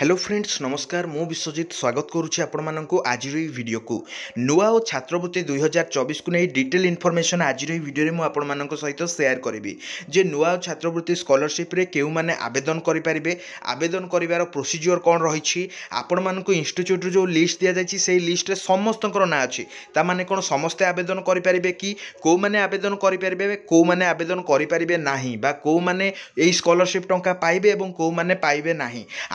hello friends নমস্কার মু বিশ্বজিৎ স্বাগত করুছি আপনার আজির এই ভিডিওকু নূয়া ও ছাত্রবৃত্তি দুই হাজার চবিশকু নিয়ে ডিটেল ইনফরমেসন আজির এই ভিডিওরে মু আপনার সহিত সেয়ার করবি যে নূয়া ও ছাত্রবৃত্তি স্কলারশিপে কেউ মানে আবেদন করিপারিবে আবেদন করিবার প্রোসিজিওর কোণ রয়েছে আপনার ইনস্টিচ্যুট্রু যে লিষ্ট দিয়া যাই সেই লিষ্টে সমস্তর না আছে তা মানে কোণ সমস্তে আবেদন করিপারিবে কি কেউ মানে আবেদন করিপারিবে কেউ মানে আবেদন করিপারিবে না বা কেউ মানে এই স্কলারশিপ টঙ্কা পাইবে এবং কেউ মানে পাইবে না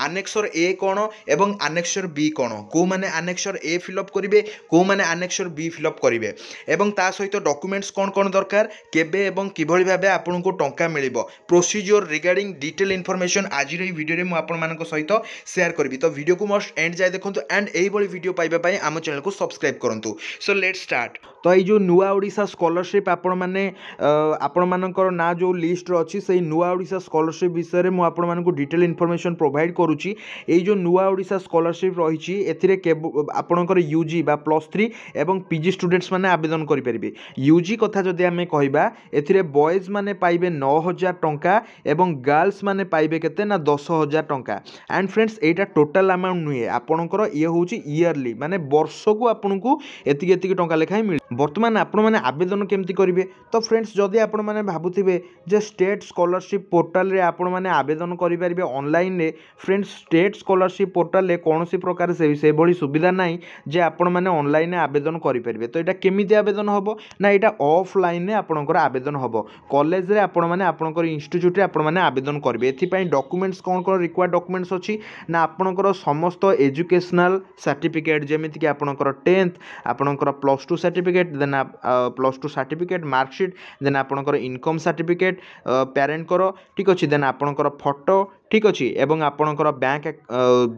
আনেক্সর ଏ କ'ଣ ଏବଂ ଆନେକ୍ସର ବି କ'ଣ କେଉଁମାନେ ଆନେକ୍ସର ଏ ଫିଲ୍ଅପ୍ କରିବେ କେଉଁମାନେ ଆନେକ୍ସର ବି ଫିଲ୍ଅପ୍ କରିବେ ଏବଂ ତା ସହିତ ଡକୁମେଣ୍ଟସ୍ କ'ଣ କ'ଣ ଦରକାର କେବେ ଏବଂ କିଭଳି ଭାବେ ଆପଣଙ୍କୁ ଟଙ୍କା ମିଳିବ ପ୍ରୋସିଜିଓର ରିଗାର୍ଡିଂ ଡିଟେଲ୍ ଇନଫର୍ମେସନ୍ ଆଜିର ଏହି ଭିଡ଼ିଓରେ ମୁଁ ଆପଣମାନଙ୍କ ସହିତ ସେୟାର କରିବି ତ ଭିଡ଼ିଓକୁ ମଷ୍ଟ ଏଣ୍ଡ ଯାଏ ଦେଖନ୍ତୁ ଆଣ୍ଡ ଏହିଭଳି ଭିଡ଼ିଓ ପାଇବା ପାଇଁ ଆମ ଚ୍ୟାନେଲକୁ ସବସ୍କ୍ରାଇବ୍ କରନ୍ତୁ ସୋ ଲେଟ୍ ଷ୍ଟାର୍ଟ ତ ଏଇ ଯେଉଁ ନୂଆ ଓଡ଼ିଶା ସ୍କଲରସିପ୍ ଆପଣମାନେ ଆପଣମାନଙ୍କର ନାଁ ଯେଉଁ লিষ্টর অছি সেই নূয়া ওড়িশা স্কলারশিপ বিষয়ে মু আপনার ডিটেল ইনফরমেশন প্রোভাইড করুছি এই যে নূয়া ওড়িশা স্কলারশিপ রয়েছে এতে আপনার ইউজি বা প্লস থ্রি এবং পিজি স্টুডেন্টস মানে আবেদন করে পেবে ইউজি কথা যদি আমি কহা এতে বয়েজ মানে পাইবে ন হাজার টঙ্কা এবং গার্লস মানে পাইবে কেতে না দশ হাজার টঙ্কা অ্যান্ড ফ্রেন্ডস এইটা টোটাল আমাউন্ট নুহে আপনার ইয়ে হচ্ছে ইয়ারলি মানে বর্ষক আপনার এত এত টঙ্কা লেখায় মিলে বর্তমান আপনার মানে আবেদন কমিটি করবে তো ফ্রেন্ডস যদি আপনার মানে ভাবুবে যে স্টেট স্কলারশিপ পোর্টালে আপনার মানে আবেদন করে পারে অনলাইনে ফ্রেন্ডস স্টেট স্কলারশিপ পোর্টালে কৌশি প্রকার সেইভাবে সুবিধা নাই যে আপনার অনলাইনে আবেদন করে পারে তো এটা কমিটি আবেদন হব না এটা অফলাইনে আপনার আবেদন হব কলেজে আপনার আপনার ইনস্টিচ্যুটে আপনার আবেদন করবে এপাই ডকুমেন্টস কম কম রিকোয়ার্ড ডকুমেন্টস অছি না আপনার সমস্ত এজুকেশনাল সার্টিফিকেট যেমিকি আপনার টেন্থ আপনার plus two certificate certificate then plus two certificate marksheet then आपणकर इनकम सर्टिफिकेट ପ୍ୟାରେଣ୍ଟଙ୍କର ଠିକ୍ ଅଛି ଦେନ୍ ଆପଣଙ୍କର ଫଟୋ ଠିକ୍ ଅଛି ଏବଂ ଆପଣଙ୍କର ବ୍ୟାଙ୍କ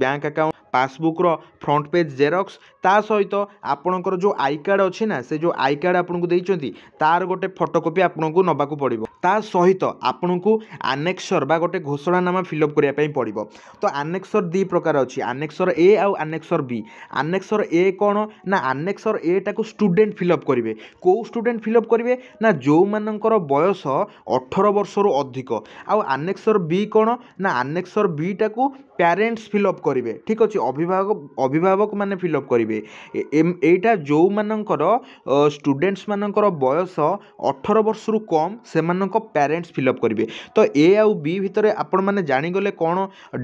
ବ୍ୟାଙ୍କ ଆକାଉଣ୍ଟ ପାସବୁକ୍ର ଫ୍ରଣ୍ଟ ପେଜ୍ ଜେରକ୍ସ ତା ସହିତ ଆପଣଙ୍କର ଯେଉଁ ଆଇ କାର୍ଡ଼ ଅଛି ନା ସେ ଯେଉଁ ଆଇ କାର୍ଡ଼ ଆପଣଙ୍କୁ ଦେଇଛନ୍ତି ତା'ର ଗୋଟେ ଫଟୋକପି ଆପଣଙ୍କୁ ନେବାକୁ ପଡ଼ିବ ତା ସହିତ ଆପଣଙ୍କୁ ଆନେକ୍ସର ବା ଗୋଟେ ଘୋଷଣାନାମା ଫିଲ୍ଅପ୍ କରିବା ପାଇଁ ପଡ଼ିବ ତ ଆନେକ୍ସର ଦୁଇ ପ୍ରକାର ଅଛି ଆନେକ୍ସର ଏ ଆଉ ଆନେକ୍ସର ବି ଆନେକ୍ସର ଏ କ'ଣ ନା ଆନେକ୍ସର ଏଟାକୁ ଷ୍ଟୁଡ଼େଣ୍ଟ ଫିଲ୍ଅପ୍ କରିବେ କେଉଁ ଷ୍ଟୁଡ଼େଣ୍ଟ ଫିଲ୍ଅପ୍ କରିବେ ନା ଯେଉଁମାନଙ୍କର ବୟସ ଅଠର ବର୍ଷରୁ ଅଧିକ ଆଉ ଆନେକ୍ସର ବି କ'ଣ ନା ଆନେକ୍ସର ବିଟାକୁ ପ୍ୟାରେଣ୍ଟସ୍ ଫିଲ୍ଅପ୍ କରିବେ ଠିକ୍ ଅଛି ଅଭିଭାବକ ଅଭିଭାବକମାନେ ଫିଲ୍ଅପ୍ କରିବେ ଏଇଟା ଯେଉଁମାନଙ୍କର ଷ୍ଟୁଡ଼େଣ୍ଟସ୍ମାନଙ୍କର ବୟସ ଅଠର ବର୍ଷରୁ କମ୍ ସେମାନଙ୍କ ଆପଣଙ୍କ ପ୍ୟାରେଣ୍ଟସ୍ ଫିଲ୍ଅପ୍ କରିବେ ତ ଏ ଆଉ ବି ଭିତରେ ଆପଣମାନେ ଜାଣିଗଲେ କ'ଣ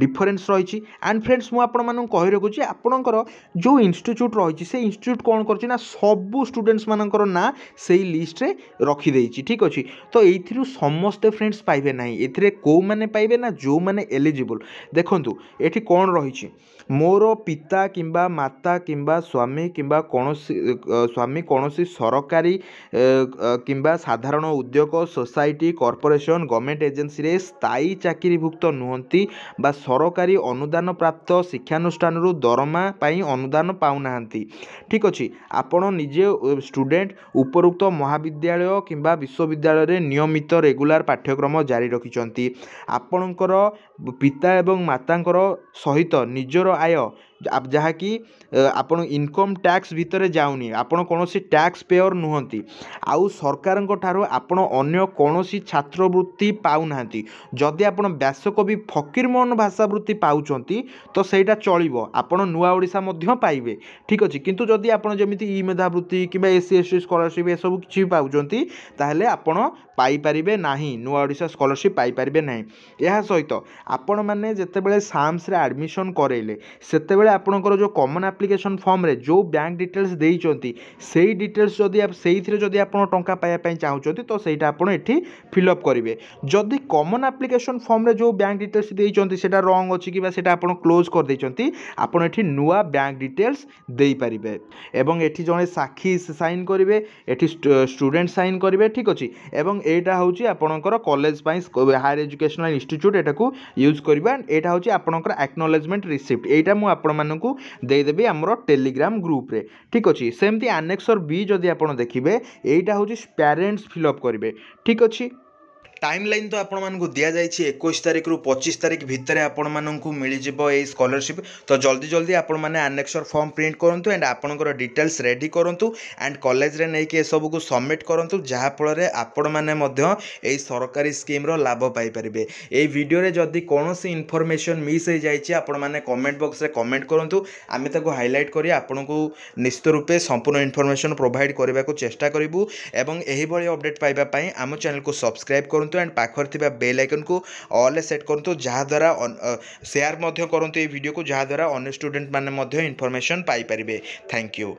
ଡିଫରେନ୍ସ ରହିଛି ଆଣ୍ଡ ଫ୍ରେଣ୍ଡସ୍ ମୁଁ ଆପଣମାନଙ୍କୁ କହି ରଖୁଛି ଆପଣଙ୍କର ଯେଉଁ ଇନଷ୍ଟିଚ୍ୟୁଟ୍ ରହିଛି ସେ ଇନଷ୍ଟିଚ୍ୟୁଟ୍ କ'ଣ କରୁଛି ନା ସବୁ ଷ୍ଟୁଡେଣ୍ଟସ୍ମାନଙ୍କର ନାଁ ସେଇ ଲିଷ୍ଟରେ ରଖିଦେଇଛି ଠିକ୍ ଅଛି ତ ଏଇଥିରୁ ସମସ୍ତେ ଫ୍ରେଣ୍ଡସ୍ ପାଇବେ ନାହିଁ ଏଥିରେ କେଉଁମାନେ ପାଇବେ ନା ଯେଉଁମାନେ ଏଲିଜିବୁଲ୍ ଦେଖନ୍ତୁ ଏଠି କ'ଣ ରହିଛି ମୋର ପିତା କିମ୍ବା ମାତା କିମ୍ବା ସ୍ୱାମୀ କିମ୍ବା କୌଣସି ସ୍ୱାମୀ କୌଣସି ସରକାରୀ କିମ୍ବା ସାଧାରଣ ଉଦ୍ୟୋଗ ସୋସାଇଟି ଆଇଟି କର୍ପୋରେସନ୍ ଗଭର୍ଣ୍ଣମେଣ୍ଟ ଏଜେନ୍ସିରେ ସ୍ଥାୟୀ ଚାକିରିଭୁକ୍ତ ନୁହଁନ୍ତି ବା ସରକାରୀ ଅନୁଦାନ ପ୍ରାପ୍ତ ଶିକ୍ଷାନୁଷ୍ଠାନରୁ ଦରମା ପାଇଁ ଅନୁଦାନ ପାଉନାହାନ୍ତି ଠିକ୍ ଅଛି ଆପଣ ନିଜେ ଷ୍ଟୁଡେଣ୍ଟ ଉପରୋକ୍ତ ମହାବିଦ୍ୟାଳୟ କିମ୍ବା ବିଶ୍ୱବିଦ୍ୟାଳୟରେ ନିୟମିତ ରେଗୁଲାର ପାଠ୍ୟକ୍ରମ ଜାରି ରଖିଛନ୍ତି ଆପଣଙ୍କର ପିତା ଏବଂ ମାତାଙ୍କର ସହିତ ନିଜର ଆୟ ଯାହାକି ଆପଣ ଇନକମ୍ ଟ୍ୟାକ୍ସ ଭିତରେ ଯାଉନି ଆପଣ କୌଣସି ଟ୍ୟାକ୍ସ ପେୟର୍ ନୁହଁନ୍ତି ଆଉ ସରକାରଙ୍କ ଠାରୁ ଆପଣ ଅନ୍ୟ କୌଣସି ଛାତ୍ରବୃତ୍ତି ପାଉନାହାନ୍ତି ଯଦି ଆପଣ ବ୍ୟାସକବି ଫକୀରମୋହନ ଭାଷାବୃତ୍ତି ପାଉଛନ୍ତି ତ ସେଇଟା ଚଳିବ ଆପଣ ନୂଆ ଓଡ଼ିଶା ମଧ୍ୟ ପାଇବେ ଠିକ୍ ଅଛି କିନ୍ତୁ ଯଦି ଆପଣ ଯେମିତି ଇ ମେଧାବୃତ୍ତି କିମ୍ବା S C S T scholarship ଏସବୁ କିଛି ପାଉଛନ୍ତି ତାହେଲେ ଆପଣ ପାଇପାରିବେ ନାହିଁ ନୂଆ ଓଡ଼ିଶା ସ୍କଲାରସିପ୍ ପାଇପାରିବେ ନାହିଁ ଏହା ସହିତ ଆପଣମାନେ ଯେତେବେଳେ ସାମ୍ସରେ ଆଡ଼ମିସନ୍ କରେଇଲେ ସେତେବେଳେ ଯେତେବେଳେ ଆପଣଙ୍କର ଯେଉଁ କମନ୍ ଆପ୍ଲିକେସନ୍ ଫର୍ମରେ ଯେଉଁ ବ୍ୟାଙ୍କ ଡିଟେଲ୍ସ ଦେଇଛନ୍ତି ସେଇ ଡିଟେଲ୍ସ ଯଦି ସେଇଥିରେ ଯଦି ଆପଣ ଟଙ୍କା ପାଇବା ପାଇଁ ଚାହୁଁଛନ୍ତି ତ ସେଇଟା ଆପଣ ଏଠି ଫିଲ୍ଅପ୍ କରିବେ ଯଦି କମନ୍ ଆପ୍ଲିକେସନ୍ ଫର୍ମରେ ଯେଉଁ ବ୍ୟାଙ୍କ ଡିଟେଲ୍ସ ଦେଇଛନ୍ତି ସେଇଟା ରଙ୍ଗ ଅଛି କିମ୍ବା ସେଇଟା ଆପଣ କ୍ଲୋଜ୍ କରିଦେଇଛନ୍ତି ଆପଣ ଏଠି ନୂଆ ବ୍ୟାଙ୍କ ଡିଟେଲ୍ସ ଦେଇପାରିବେ ଏବଂ ଏଠି ଜଣେ ସାକ୍ଷୀ ସାଇନ୍ କରିବେ ଏଠି ଷ୍ଟୁଡ଼େଣ୍ଟ ସାଇନ୍ କରିବେ ଠିକ୍ ଅଛି ଏବଂ ଏଇଟା ହେଉଛି ଆପଣଙ୍କର କଲେଜ ପାଇଁ ହାୟର ଏଜୁକେସନାଲ୍ ଇନଷ୍ଟିଚ୍ୟୁଟ୍ ଏଟାକୁ ୟୁଜ୍ କରିବା ଏଇଟା ହେଉଛି ଆପଣଙ୍କର ଆକ୍ନୋଲେଜମେଣ୍ଟ ରିସିପ୍ଟ ଏଇଟା ମୁଁ ଆପଣ ଆପଣମାନଙ୍କୁ ଦେଇଦେବି ଆମର ଟେଲିଗ୍ରାମ ଗ୍ରୁପ୍ରେ ଠିକ୍ ଅଛି ସେମିତି ଆନେକ୍ସର ବି ଯଦି ଆପଣ ଦେଖିବେ ଏଇଟା ହେଉଛି ପ୍ୟାରେଣ୍ଟସ୍ ଫିଲ୍ଅପ୍ କରିବେ ଠିକ୍ ଅଛି টাইম লাইন তো আপনার দিয়াযাই একুশ তারিখর পঁচিশ তারিখ ভিতরে আপনার মিলিযোগ এই স্কলারশিপ তো জলদি জলদি আপনার আনেক্সর ফর্ম প্রিন্ট করতু আন্ড আপনার ডিটেলস রেডি করতু আন্ড কলেজরে নেই এসবু সবমিট করতু যাফলে আপনার এই সরকারি স্কিম্র লাভ পাইপারে এই ভিডিওরে যদি কোণী ইনফরমেসন মিস হয়ে যাই আপনার কমেন্ট বক্সরে কমেন্ট করতু আমি তাকে হাইলাইট করে আপনার নিশ্চিত রূপে সম্পূর্ণ ইনফরমেসন প্রোভাইড করা চেষ্টা করবু এবং এইভাবে অপডেট পাইবা আম চ্যানেল সবসক্রাইব করুন କରନ୍ତୁ ଆଣ୍ଡ ପାଖରେ ଥିବା ବେଲ୍ ଆଇକନ୍କୁ ଅଲ୍ରେ ସେଟ୍ କରନ୍ତୁ ଯାହାଦ୍ୱାରା ସେୟାର ମଧ୍ୟ କରନ୍ତୁ ଏହି ଭିଡ଼ିଓକୁ ଯାହାଦ୍ୱାରା ଅନ୍ୟ ଷ୍ଟୁଡ଼େଣ୍ଟମାନେ ମଧ୍ୟ ଇନଫର୍ମେସନ୍ ପାଇପାରିବେ ଥ୍ୟାଙ୍କ ୟୁ